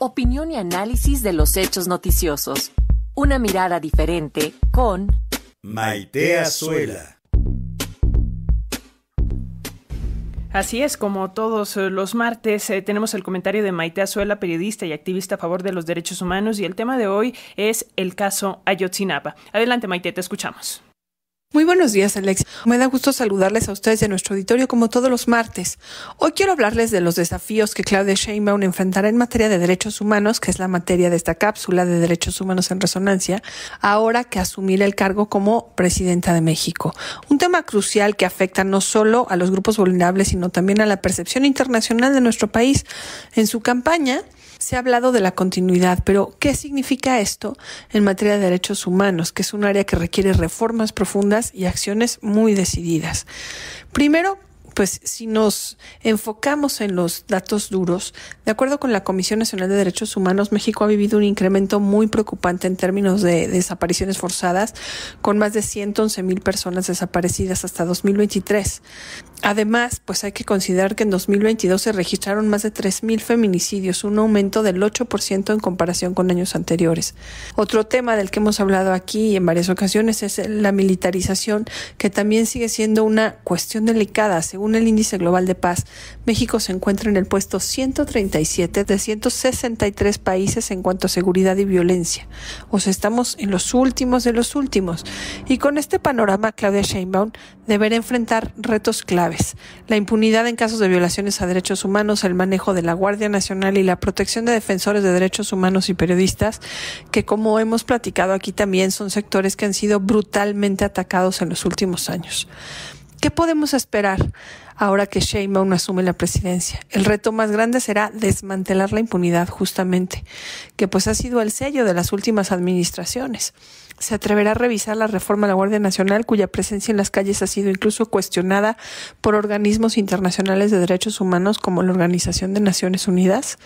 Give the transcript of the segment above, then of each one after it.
Opinión y análisis de los hechos noticiosos. Una mirada diferente con Maite Azuela. Así es, como todos eh, los martes, eh, tenemos el comentario de Maite Azuela, periodista y activista a favor de los derechos humanos, y el tema de hoy es el caso Ayotzinapa. Adelante, Maite, te escuchamos. Muy buenos días, Alex. Me da gusto saludarles a ustedes de nuestro auditorio como todos los martes. Hoy quiero hablarles de los desafíos que Claudia Sheinbaum enfrentará en materia de derechos humanos, que es la materia de esta cápsula de derechos humanos en resonancia, ahora que asumirá el cargo como presidenta de México. Un tema crucial que afecta no solo a los grupos vulnerables, sino también a la percepción internacional de nuestro país. En su campaña, se ha hablado de la continuidad, pero ¿qué significa esto en materia de derechos humanos, que es un área que requiere reformas profundas y acciones muy decididas? Primero, pues si nos enfocamos en los datos duros, de acuerdo con la Comisión Nacional de Derechos Humanos, México ha vivido un incremento muy preocupante en términos de desapariciones forzadas, con más de 111 mil personas desaparecidas hasta 2023. Además, pues hay que considerar que en 2022 se registraron más de mil feminicidios, un aumento del 8% en comparación con años anteriores. Otro tema del que hemos hablado aquí en varias ocasiones es la militarización, que también sigue siendo una cuestión delicada. Según el Índice Global de Paz, México se encuentra en el puesto 137 de 163 países en cuanto a seguridad y violencia. O sea, estamos en los últimos de los últimos. Y con este panorama, Claudia Sheinbaum deberá enfrentar retos claves. La impunidad en casos de violaciones a derechos humanos, el manejo de la Guardia Nacional y la protección de defensores de derechos humanos y periodistas, que como hemos platicado aquí también son sectores que han sido brutalmente atacados en los últimos años. ¿Qué podemos esperar? ahora que Sheinbaum asume la presidencia. El reto más grande será desmantelar la impunidad, justamente, que pues ha sido el sello de las últimas administraciones. Se atreverá a revisar la reforma a la Guardia Nacional, cuya presencia en las calles ha sido incluso cuestionada por organismos internacionales de derechos humanos como la Organización de Naciones Unidas.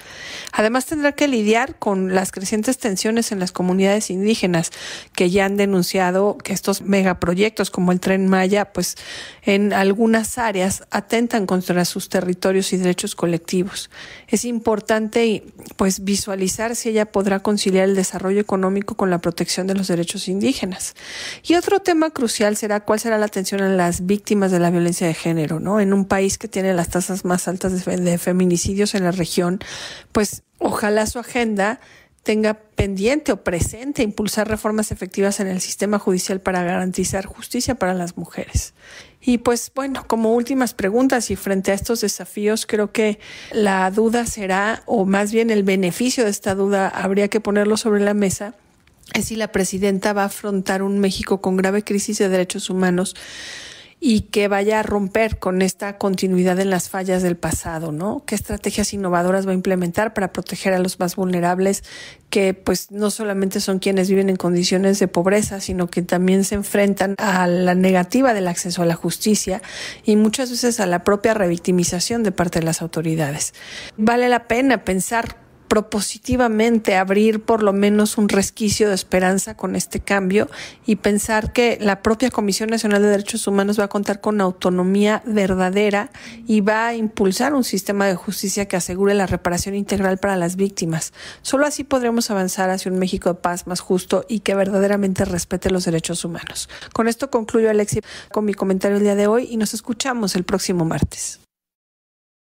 Además, tendrá que lidiar con las crecientes tensiones en las comunidades indígenas que ya han denunciado que estos megaproyectos como el tren Maya, pues en algunas áreas atentan contra sus territorios y derechos colectivos. Es importante pues visualizar si ella podrá conciliar el desarrollo económico con la protección de los derechos indígenas. Y otro tema crucial será cuál será la atención a las víctimas de la violencia de género, ¿no? En un país que tiene las tasas más altas de, de feminicidios en la región, pues ojalá su agenda tenga pendiente o presente impulsar reformas efectivas en el sistema judicial para garantizar justicia para las mujeres. Y pues bueno, como últimas preguntas y frente a estos desafíos, creo que la duda será, o más bien el beneficio de esta duda habría que ponerlo sobre la mesa, es si la presidenta va a afrontar un México con grave crisis de derechos humanos y que vaya a romper con esta continuidad en las fallas del pasado, ¿no? ¿Qué estrategias innovadoras va a implementar para proteger a los más vulnerables que pues no solamente son quienes viven en condiciones de pobreza, sino que también se enfrentan a la negativa del acceso a la justicia y muchas veces a la propia revictimización de parte de las autoridades? Vale la pena pensar propositivamente abrir por lo menos un resquicio de esperanza con este cambio y pensar que la propia Comisión Nacional de Derechos Humanos va a contar con autonomía verdadera y va a impulsar un sistema de justicia que asegure la reparación integral para las víctimas. Solo así podremos avanzar hacia un México de paz más justo y que verdaderamente respete los derechos humanos. Con esto concluyo, Alexis con mi comentario el día de hoy y nos escuchamos el próximo martes.